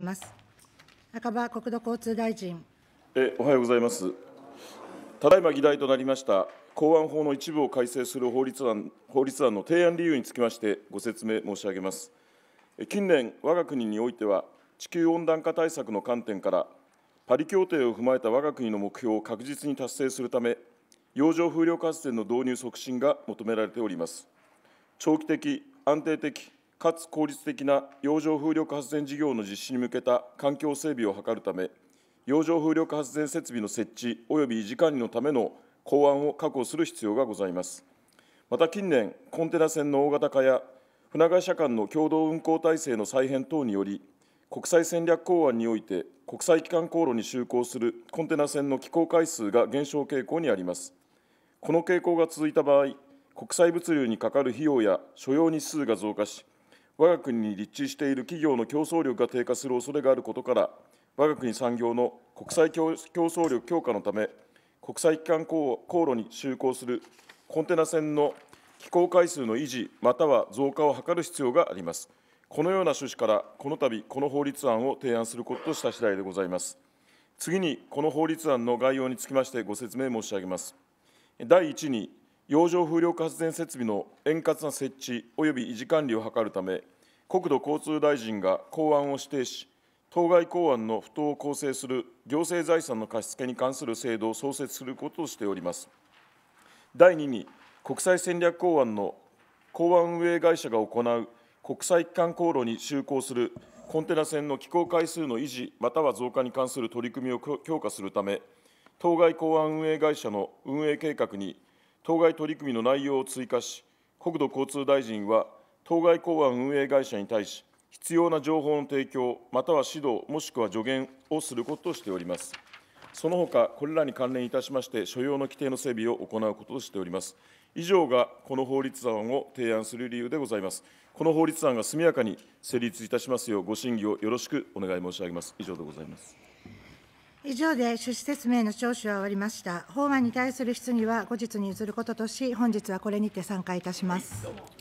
ます赤羽国土交通大臣えおはようございますただいま議題となりました公安法の一部を改正する法律案法律案の提案理由につきましてご説明申し上げます近年我が国においては地球温暖化対策の観点からパリ協定を踏まえた我が国の目標を確実に達成するため洋上風力発電の導入促進が求められております長期的安定的かつ効率的な洋上風力発電事業の実施に向けた環境整備を図るため、洋上風力発電設備の設置及び維持管理のための港湾を確保する必要がございます。また近年、コンテナ船の大型化や船会社間の共同運航体制の再編等により、国際戦略港湾において国際機関航路に就航するコンテナ船の寄港回数が減少傾向にあります。この傾向が続いた場合、国際物流にかかる費用や所要日数が増加し、我が国に立地している企業の競争力が低下する恐れがあることから、我が国産業の国際競争力強化のため、国際機関航路に就航するコンテナ船の飛行回数の維持または増加を図る必要があります。このような趣旨から、この度この法律案を提案することとした次第でございます。次に、この法律案の概要につきましてご説明申し上げます。第1に、洋上風力発電設備の円滑な設置及び維持管理を図るため、国土交通大臣が法案を指定し、当該公案の不当を構成する行政財産の貸付に関する制度を創設することとしております。第2に、国際戦略公案の港湾運営会社が行う国際機関航路に就航するコンテナ船の寄港回数の維持または増加に関する取り組みを強化するため、当該港湾運営会社の運営計画に当該取り組みの内容を追加し、国土交通大臣は、当該公安運営会社に対し、必要な情報の提供、または指導、もしくは助言をすることとしております。その他、これらに関連いたしまして、所要の規定の整備を行うこととしております。以上がこの法律案を提案する理由でございます。この法律案が速やかに成立いたしますよう、ご審議をよろしくお願い申し上げます。以上でございます。以上で趣旨説明の聴取は終わりました。法案に対する質疑は後日に譲ることとし、本日はこれにて散会いたします。はい